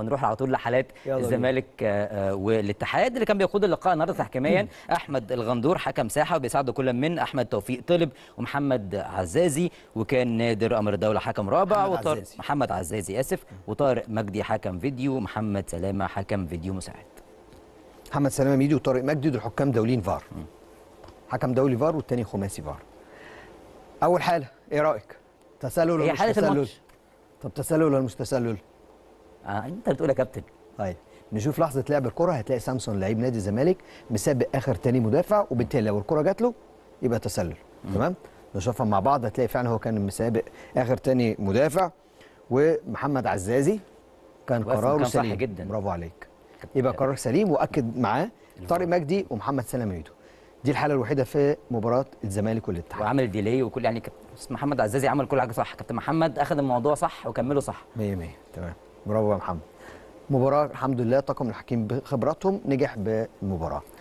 فنروح على طول لحالات الزمالك آه، آه، والاتحاد اللي كان بيقود اللقاء النهارده تحكيميا احمد الغندور حكم ساحه وبيساعده كل من احمد توفيق طلب ومحمد عزازي وكان نادر امر الدوله حكم رابع وطارق محمد عزازي اسف وطارق مجدي حكم فيديو ومحمد سلامه حكم فيديو مساعد محمد سلامه ميدي وطارق مجدي دول حكام دوليين فار حكم دولي فار والتاني خماسي فار اول حاله ايه رايك تسلل ولا مش تسلل طب تسلل ولا مش تسلل آه انت بتقول يا كابتن طيب نشوف لحظه لعب الكره هتلاقي سامسون لعيب نادي الزمالك مسابق اخر تاني مدافع وبالتالي لو الكره جات له يبقى تسلل تمام نشوفها مع بعض هتلاقي فعلا هو كان مسابق اخر تاني مدافع ومحمد عزازي كان قراره كان سليم صح جدا برافو عليك يبقى قرار سليم واكد معاه طارق مجدي ومحمد سلام ميدو دي الحاله الوحيده في مباراه الزمالك والاتحاد وعمل ديلي وكل يعني كابتن محمد عزازي عمل كل حاجه صح كابتن محمد اخذ الموضوع صح وكمله صح 100 100 تمام برافو يا محمد مباراه الحمد لله طاقم الحكيم بخبراتهم نجح بالمباراه